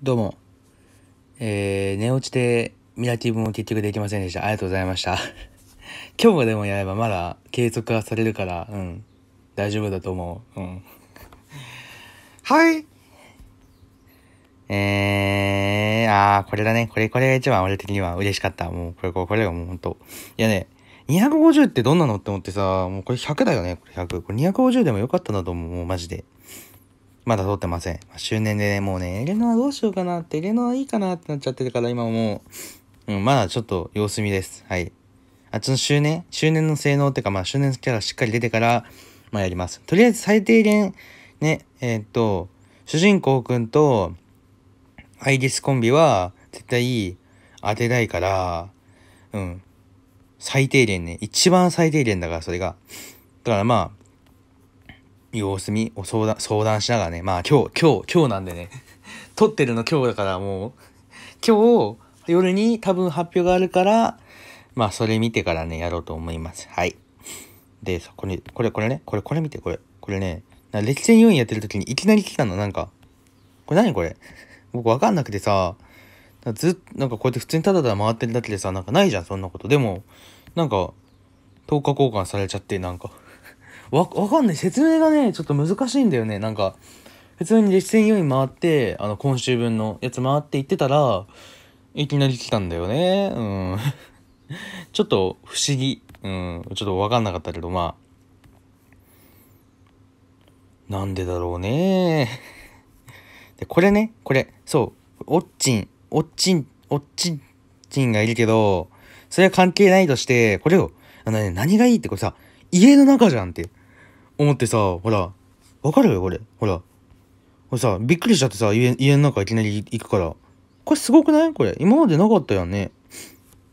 どうも。えー、寝落ちでミラティブも結局できませんでした。ありがとうございました。今日もでもやればまだ継続はされるから、うん。大丈夫だと思う。うん。はいえー、あー、これだね。これ、これが一番俺的には嬉しかった。もう、これ、これ、これがもうほんと。いやね、250ってどんなのって思ってさ、もうこれ100だよね。これ100。これ250でもよかったなと思う。もうマジで。まだ撮ってません。周年でね、もうね、エレノアどうしようかなって、エレノアいいかなってなっちゃってるから、今もう、うん、まだちょっと様子見です。はい。あっちの周年、周年の性能っていうか、まあ、周年キャラしっかり出てから、まあ、やります。とりあえず最低限、ね、えー、っと、主人公くんと、アイリスコンビは、絶対、当てないから、うん。最低限ね、一番最低限だから、それが。だからまあ、様子見を相談、相談しながらね、まあ今日、今日、今日なんでね、撮ってるの今日だからもう、今日、夜に多分発表があるから、まあそれ見てからね、やろうと思います。はい。で、そこに、これ、これね、これ、これ見て、これ、これね、歴戦4位やってる時にいきなり来たの、なんか、これ何これ僕わかんなくてさ、ずっと、なんかこうやって普通にただただ回ってるだけでさ、なんかないじゃん、そんなこと。でも、なんか、10日交換されちゃって、なんかわ、わかんない。説明がね、ちょっと難しいんだよね。なんか、普通に実践用意回って、あの、今週分のやつ回って行ってたら、いきなり来たんだよね。うん。ちょっと不思議。うん。ちょっとわかんなかったけど、まあ。なんでだろうね。で、これね、これ、そう、おっちん、おっちん、おっちん、ちんがいるけど、それは関係ないとして、これを、あのね、何がいいってこれさ、家の中じゃんって。思ってさ、ほら、わかるよ、これ。ほら。これさ、びっくりしちゃってさ、家家の中いきなり行くから。これすごくないこれ。今までなかったよね。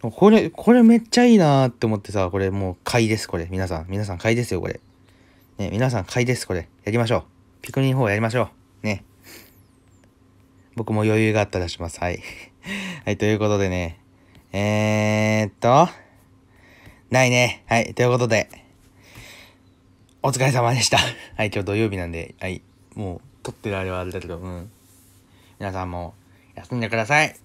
これ、これめっちゃいいなって思ってさ、これもう買いです、これ。皆さん、皆さん買いですよ、これ。ね、皆さん買いです、これ。やりましょう。ピクニン4やりましょう。ね。僕も余裕があったらします。はい。はい、ということでね。えーっと、ないね。はい、ということで。お疲れ様でした。はい、今日土曜日なんで、はい、もう撮ってるあれはあれだけど、うん。皆さんも休んでください。